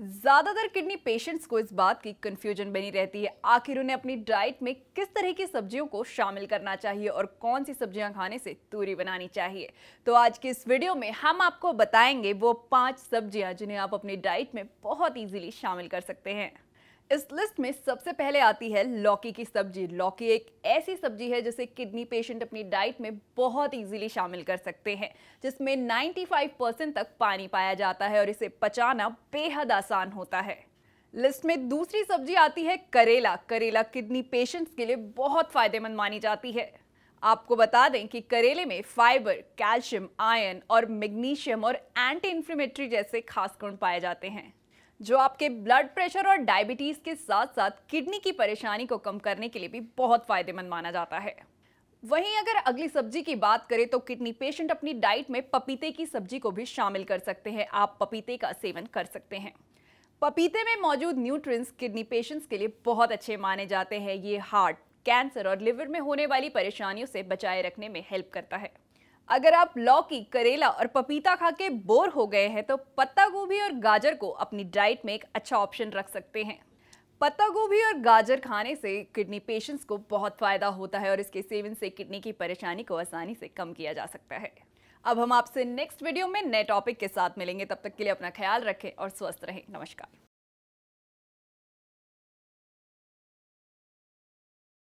ज़्यादातर kidney patients को इस बात की कन्फ्यूजन बनी रहती है आखिर उन्हें अपनी डाइट में किस तरह की सब्जियों को शामिल करना चाहिए और कौन सी सब्जियां खाने से दूरी बनानी चाहिए तो आज की इस वीडियो में हम आपको बताएंगे वो पांच सब्जियां जिन्हें आप अपनी डाइट में बहुत इजीली शामिल कर सकते हैं इस लिस्ट में सबसे पहले आती है लौकी की सब्जी लौकी एक ऐसी सब्जी है जिसे किडनी पेशेंट अपनी डाइट में बहुत इजीली शामिल कर सकते हैं जिसमें 95 परसेंट तक पानी पाया जाता है और इसे पचाना बेहद आसान होता है लिस्ट में दूसरी सब्जी आती है करेला करेला किडनी पेशेंट्स के लिए बहुत फायदेमंद मानी जाती है आपको बता दें कि करेले में फाइबर कैल्शियम आयन और मैग्नीशियम और एंटी इन्फ्लेमेटरी जैसे खास गुण पाए जाते हैं जो आपके ब्लड प्रेशर और डायबिटीज़ के साथ साथ किडनी की परेशानी को कम करने के लिए भी बहुत फ़ायदेमंद माना जाता है वहीं अगर अगली सब्जी की बात करें तो किडनी पेशेंट अपनी डाइट में पपीते की सब्जी को भी शामिल कर सकते हैं आप पपीते का सेवन कर सकते हैं पपीते में मौजूद न्यूट्रिएंट्स किडनी पेशेंट्स के लिए बहुत अच्छे माने जाते हैं ये हार्ट कैंसर और लिवर में होने वाली परेशानियों से बचाए रखने में हेल्प करता है अगर आप लौकी करेला और पपीता खा के बोर हो गए हैं तो पत्ता गोभी और गाजर को अपनी डाइट में एक अच्छा ऑप्शन रख सकते हैं पत्ता गोभी और गाजर खाने से किडनी पेशेंट्स को बहुत फ़ायदा होता है और इसके सेवन से किडनी की परेशानी को आसानी से कम किया जा सकता है अब हम आपसे नेक्स्ट वीडियो में नए टॉपिक के साथ मिलेंगे तब तक के लिए अपना ख्याल रखें और स्वस्थ रहें नमस्कार